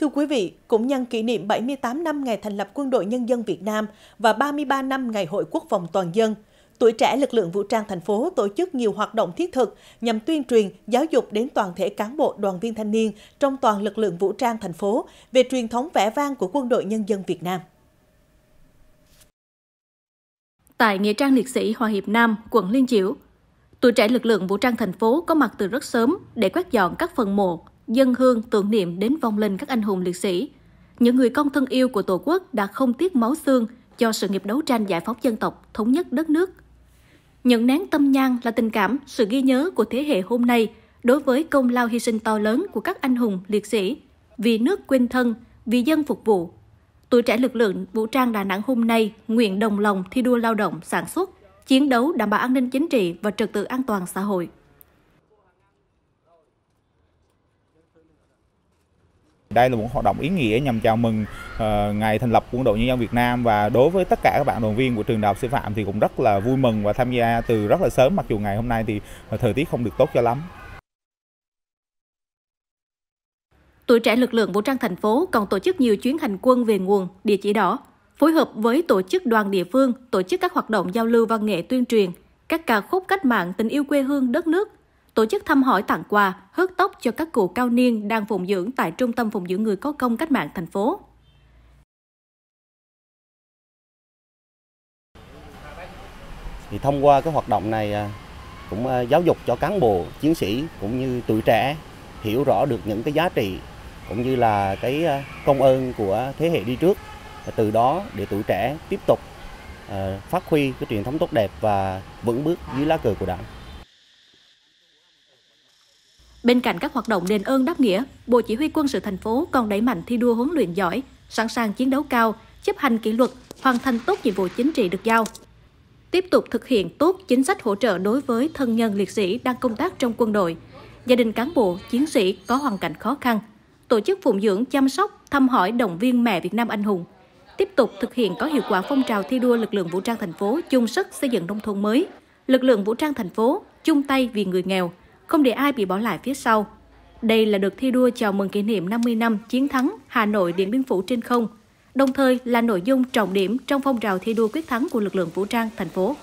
Thưa quý vị, cũng nhân kỷ niệm 78 năm ngày thành lập Quân đội Nhân dân Việt Nam và 33 năm ngày Hội Quốc phòng toàn dân, tuổi trẻ lực lượng vũ trang thành phố tổ chức nhiều hoạt động thiết thực nhằm tuyên truyền, giáo dục đến toàn thể cán bộ đoàn viên thanh niên trong toàn lực lượng vũ trang thành phố về truyền thống vẻ vang của Quân đội Nhân dân Việt Nam. Tại Nghĩa trang Liệt sĩ Hòa Hiệp Nam, quận Liên Chiểu, tuổi trẻ lực lượng vũ trang thành phố có mặt từ rất sớm để quét dọn các phần mộ, dân hương tưởng niệm đến vong linh các anh hùng liệt sĩ. Những người con thân yêu của Tổ quốc đã không tiếc máu xương cho sự nghiệp đấu tranh giải phóng dân tộc, thống nhất đất nước. Những nén tâm nhang là tình cảm, sự ghi nhớ của thế hệ hôm nay đối với công lao hy sinh to lớn của các anh hùng liệt sĩ vì nước quên thân, vì dân phục vụ. Tuổi trẻ lực lượng vũ trang Đà Nẵng hôm nay nguyện đồng lòng thi đua lao động, sản xuất, chiến đấu đảm bảo an ninh chính trị và trật tự an toàn xã hội. Đây là một hoạt động ý nghĩa nhằm chào mừng uh, ngày thành lập Quân đội Nhân dân Việt Nam và đối với tất cả các bạn đoàn viên của trường đại học sư phạm thì cũng rất là vui mừng và tham gia từ rất là sớm mặc dù ngày hôm nay thì ờ, thời tiết không được tốt cho lắm. Tuổi trẻ lực lượng vũ trang thành phố còn tổ chức nhiều chuyến hành quân về nguồn, địa chỉ đỏ, phối hợp với tổ chức đoàn địa phương tổ chức các hoạt động giao lưu văn nghệ tuyên truyền, các ca khúc cách mạng tình yêu quê hương đất nước tổ chức thăm hỏi tặng quà, hớt tóc cho các cụ cao niên đang phụng dưỡng tại Trung tâm Phụng dưỡng Người có công cách mạng thành phố. Thì thông qua cái hoạt động này à, cũng à, giáo dục cho cán bộ, chiến sĩ cũng như tuổi trẻ hiểu rõ được những cái giá trị cũng như là cái à, công ơn của thế hệ đi trước từ đó để tuổi trẻ tiếp tục phát huy cái truyền thống tốt đẹp và vững bước dưới lá cờ của đảng Bên cạnh các hoạt động đền ơn đáp nghĩa, Bộ Chỉ huy quân sự thành phố còn đẩy mạnh thi đua huấn luyện giỏi, sẵn sàng chiến đấu cao, chấp hành kỷ luật, hoàn thành tốt nhiệm vụ chính trị được giao. Tiếp tục thực hiện tốt chính sách hỗ trợ đối với thân nhân liệt sĩ đang công tác trong quân đội, gia đình cán bộ, chiến sĩ có hoàn cảnh khó khăn, tổ chức phụng dưỡng chăm sóc, thăm hỏi động viên mẹ Việt Nam anh hùng, tiếp tục thực hiện có hiệu quả phong trào thi đua lực lượng vũ trang thành phố chung sức xây dựng nông thôn mới, lực lượng vũ trang thành phố chung tay vì người nghèo, không để ai bị bỏ lại phía sau. Đây là đợt thi đua chào mừng kỷ niệm 50 năm chiến thắng Hà Nội Điện Biên Phủ trên không, đồng thời là nội dung trọng điểm trong phong trào thi đua quyết thắng của lực lượng vũ trang thành phố.